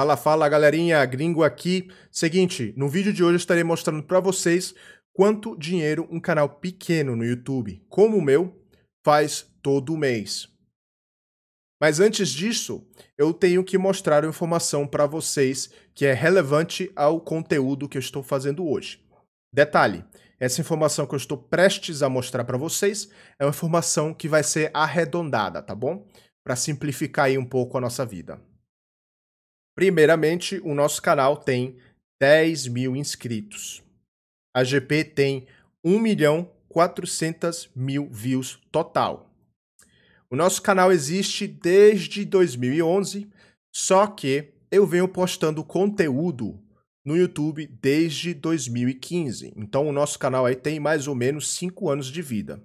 Fala, fala galerinha, gringo aqui. Seguinte, no vídeo de hoje eu estarei mostrando para vocês quanto dinheiro um canal pequeno no YouTube, como o meu, faz todo mês. Mas antes disso, eu tenho que mostrar uma informação para vocês que é relevante ao conteúdo que eu estou fazendo hoje. Detalhe, essa informação que eu estou prestes a mostrar para vocês é uma informação que vai ser arredondada, tá bom? Para simplificar aí um pouco a nossa vida. Primeiramente, o nosso canal tem 10 mil inscritos. A GP tem 1 milhão 400 mil views total. O nosso canal existe desde 2011, só que eu venho postando conteúdo no YouTube desde 2015. Então o nosso canal aí tem mais ou menos 5 anos de vida.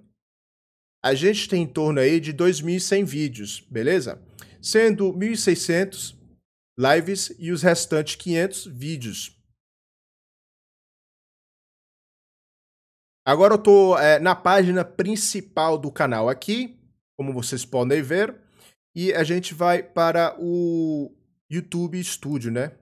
A gente tem em torno aí de 2.100 vídeos, beleza? Sendo 1.600 lives e os restantes 500 vídeos. Agora eu estou é, na página principal do canal aqui, como vocês podem ver, e a gente vai para o YouTube Studio, né?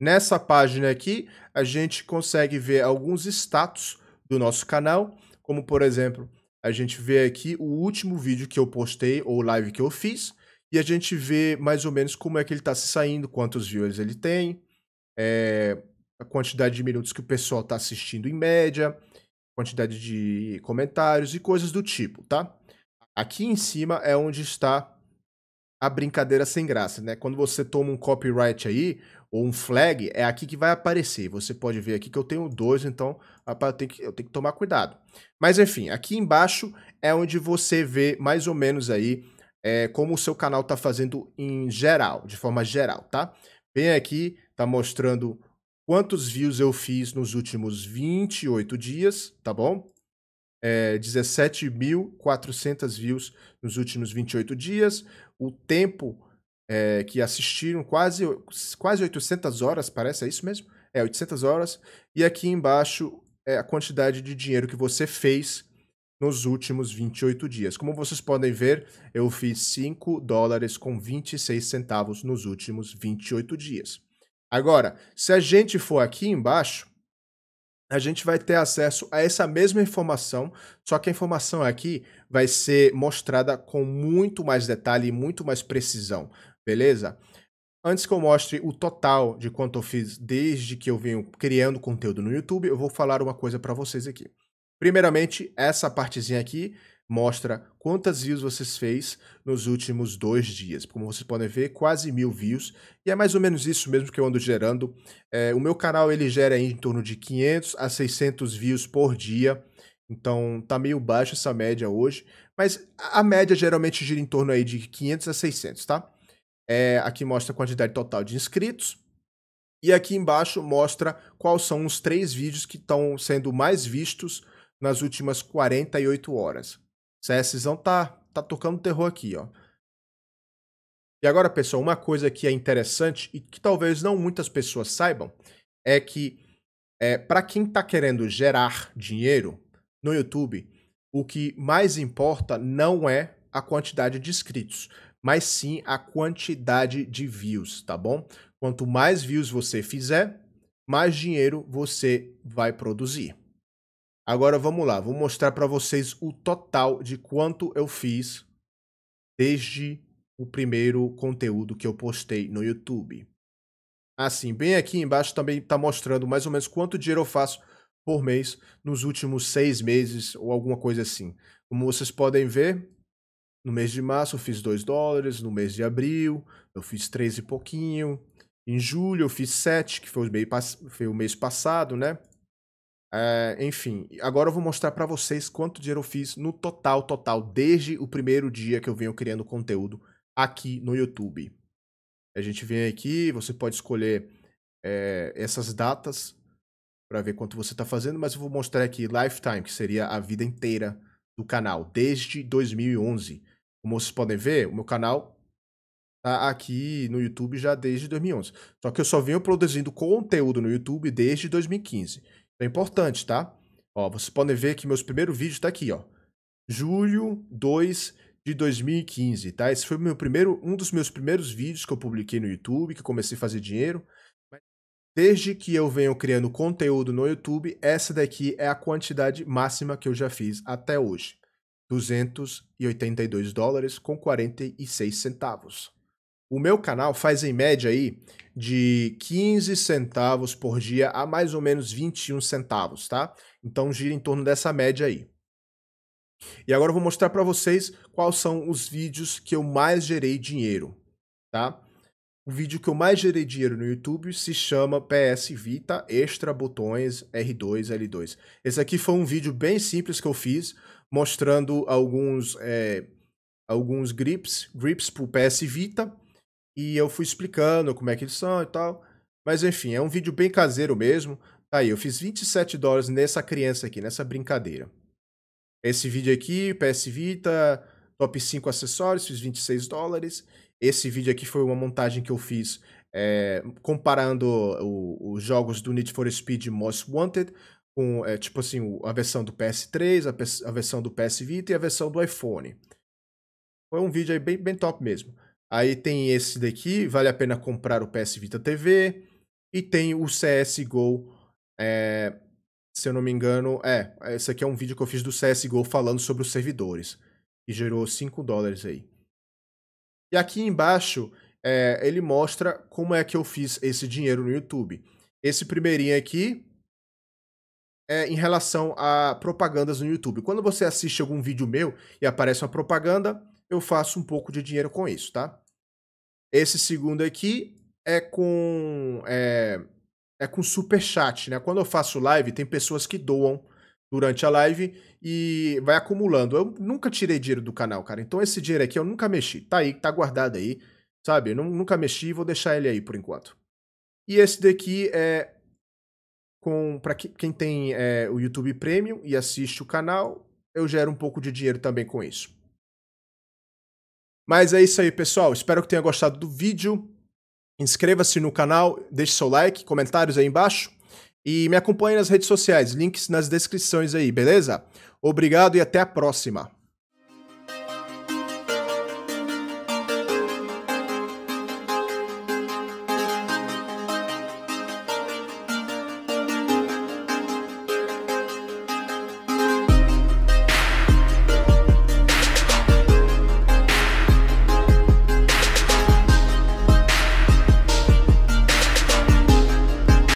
Nessa página aqui, a gente consegue ver alguns status do nosso canal, como por exemplo, a gente vê aqui o último vídeo que eu postei ou live que eu fiz, e a gente vê mais ou menos como é que ele está se saindo, quantos viewers ele tem, é, a quantidade de minutos que o pessoal está assistindo em média, quantidade de comentários e coisas do tipo, tá? Aqui em cima é onde está a brincadeira sem graça, né? Quando você toma um copyright aí, ou um flag, é aqui que vai aparecer. Você pode ver aqui que eu tenho dois, então eu tenho que, eu tenho que tomar cuidado. Mas enfim, aqui embaixo é onde você vê mais ou menos aí é, como o seu canal está fazendo em geral, de forma geral, tá? Bem aqui, tá mostrando quantos views eu fiz nos últimos 28 dias, tá bom? É, 17.400 views nos últimos 28 dias. O tempo é, que assistiram, quase, quase 800 horas, parece, é isso mesmo? É, 800 horas. E aqui embaixo é a quantidade de dinheiro que você fez nos últimos 28 dias. Como vocês podem ver, eu fiz 5 dólares com 26 centavos nos últimos 28 dias. Agora, se a gente for aqui embaixo, a gente vai ter acesso a essa mesma informação, só que a informação aqui vai ser mostrada com muito mais detalhe e muito mais precisão, beleza? Antes que eu mostre o total de quanto eu fiz desde que eu venho criando conteúdo no YouTube, eu vou falar uma coisa para vocês aqui. Primeiramente, essa partezinha aqui mostra quantas views vocês fez nos últimos dois dias. Como vocês podem ver, quase mil views. E é mais ou menos isso mesmo que eu ando gerando. É, o meu canal ele gera em torno de 500 a 600 views por dia. Então tá meio baixa essa média hoje. Mas a média geralmente gira em torno aí de 500 a 600, tá? É, aqui mostra a quantidade total de inscritos. E aqui embaixo mostra quais são os três vídeos que estão sendo mais vistos nas últimas 48 horas. CSzão tá, tá tocando terror aqui, ó. E agora, pessoal, uma coisa que é interessante e que talvez não muitas pessoas saibam é que é, para quem está querendo gerar dinheiro no YouTube, o que mais importa não é a quantidade de inscritos, mas sim a quantidade de views, tá bom? Quanto mais views você fizer, mais dinheiro você vai produzir. Agora vamos lá, vou mostrar para vocês o total de quanto eu fiz desde o primeiro conteúdo que eu postei no YouTube. Assim, bem aqui embaixo também está mostrando mais ou menos quanto dinheiro eu faço por mês nos últimos seis meses ou alguma coisa assim. Como vocês podem ver, no mês de março eu fiz 2 dólares, no mês de abril eu fiz 3 e pouquinho, em julho eu fiz 7, que foi o mês passado, né? É, enfim, agora eu vou mostrar para vocês quanto dinheiro eu fiz no total, total, desde o primeiro dia que eu venho criando conteúdo aqui no YouTube. A gente vem aqui, você pode escolher é, essas datas para ver quanto você está fazendo, mas eu vou mostrar aqui lifetime, que seria a vida inteira do canal, desde 2011. Como vocês podem ver, o meu canal tá aqui no YouTube já desde 2011. Só que eu só venho produzindo conteúdo no YouTube desde 2015. É importante, tá? Ó, vocês podem ver que meus primeiros vídeos tá aqui, ó. Julho 2 de 2015, tá? Esse foi meu primeiro, um dos meus primeiros vídeos que eu publiquei no YouTube, que comecei a fazer dinheiro. Desde que eu venho criando conteúdo no YouTube, essa daqui é a quantidade máxima que eu já fiz até hoje. 282 dólares com 46 centavos. O meu canal faz em média aí de 15 centavos por dia a mais ou menos 21 centavos, tá? Então gira em torno dessa média aí. E agora eu vou mostrar para vocês quais são os vídeos que eu mais gerei dinheiro, tá? O vídeo que eu mais gerei dinheiro no YouTube se chama PS Vita Extra Botões R2 L2. Esse aqui foi um vídeo bem simples que eu fiz, mostrando alguns, é, alguns grips, grips o PS Vita e eu fui explicando como é que eles são e tal. Mas enfim, é um vídeo bem caseiro mesmo. Tá aí, eu fiz 27 dólares nessa criança aqui, nessa brincadeira. Esse vídeo aqui, PS Vita, top 5 acessórios, fiz 26 dólares. Esse vídeo aqui foi uma montagem que eu fiz é, comparando os jogos do Need for Speed Most Wanted com, é, tipo assim, a versão do PS3, a, a, versão do PS Vita e a versão do iPhone. Foi um vídeo aí bem, bem top mesmo. Aí tem esse daqui, vale a pena comprar o PS Vita TV. E tem o CSGO, é, eh, se eu não me engano, é, esse aqui é um vídeo que eu fiz do CSGO falando sobre os servidores, que gerou 5 dólares aí. E aqui embaixo, é, ele mostra como é que eu fiz esse dinheiro no YouTube. Esse primeirinho aqui é em relação a propagandas no YouTube. Quando você assiste algum vídeo meu e aparece uma propaganda, eu faço um pouco de dinheiro com isso, tá? Esse segundo aqui é com é, é com super chat, né? Quando eu faço live, tem pessoas que doam durante a live e vai acumulando. Eu nunca tirei dinheiro do canal, cara. Então esse dinheiro aqui eu nunca mexi. Tá aí, tá guardado aí, sabe? Eu nunca mexi, vou deixar ele aí por enquanto. E esse daqui é com para quem tem é, o YouTube Premium e assiste o canal, eu gero um pouco de dinheiro também com isso. Mas é isso aí, pessoal. Espero que tenha gostado do vídeo. Inscreva-se no canal, deixe seu like, comentários aí embaixo. E me acompanhe nas redes sociais, links nas descrições aí, beleza? Obrigado e até a próxima.